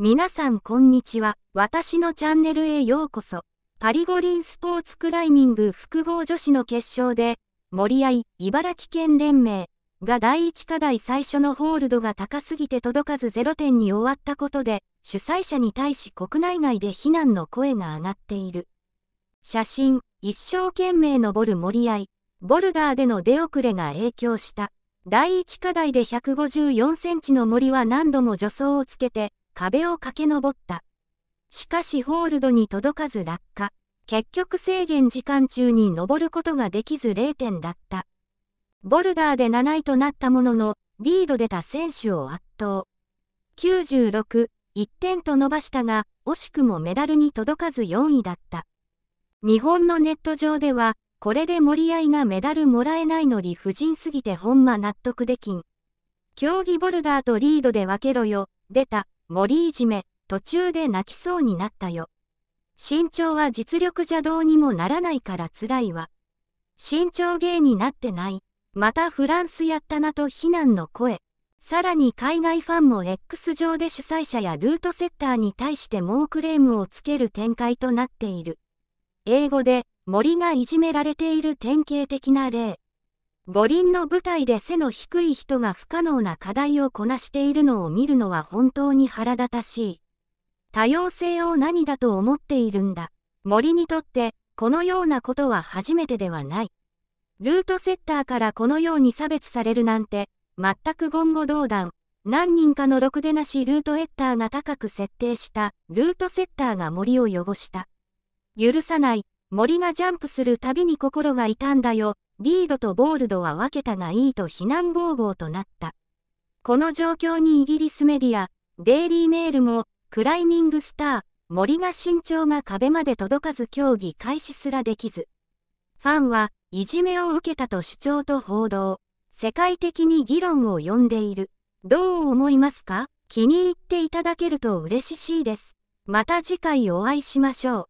皆さんこんにちは。私のチャンネルへようこそ。パリ五輪スポーツクライミング複合女子の決勝で、森合、茨城県連盟が第一課題最初のホールドが高すぎて届かず0点に終わったことで、主催者に対し国内外で非難の声が上がっている。写真、一生懸命登る森合、ボルダーでの出遅れが影響した。第一課題で154センチの森は何度も助走をつけて、壁を駆け上った。しかしホールドに届かず落下。結局制限時間中に登ることができず0点だった。ボルダーで7位となったものの、リード出た選手を圧倒。96、1点と伸ばしたが、惜しくもメダルに届かず4位だった。日本のネット上では、これで森合がメダルもらえないのに不尽すぎてほんま納得できん。競技ボルダーとリードで分けろよ、出た、森いじめ、途中で泣きそうになったよ。身長は実力じゃどうにもならないから辛いわ。身長芸になってない。またフランスやったなと非難の声。さらに海外ファンも X 上で主催者やルートセッターに対して猛クレームをつける展開となっている。英語で森がいじめられている典型的な例。五輪の舞台で背の低い人が不可能な課題をこなしているのを見るのは本当に腹立たしい。多様性を何だと思っているんだ。森にとって、このようなことは初めてではない。ルートセッターからこのように差別されるなんて、全く言語道断。何人かのろくでなしルートエッターが高く設定した、ルートセッターが森を汚した。許さない、森がジャンプするたびに心が痛んだよ、リードとボールドは分けたがいいと非難合々となった。この状況にイギリスメディア、デイリーメールも、クライミングスター、森が身長が壁まで届かず競技開始すらできず。ファンは、いじめを受けたと主張と報道。世界的に議論を呼んでいる。どう思いますか気に入っていただけると嬉しいです。また次回お会いしましょう。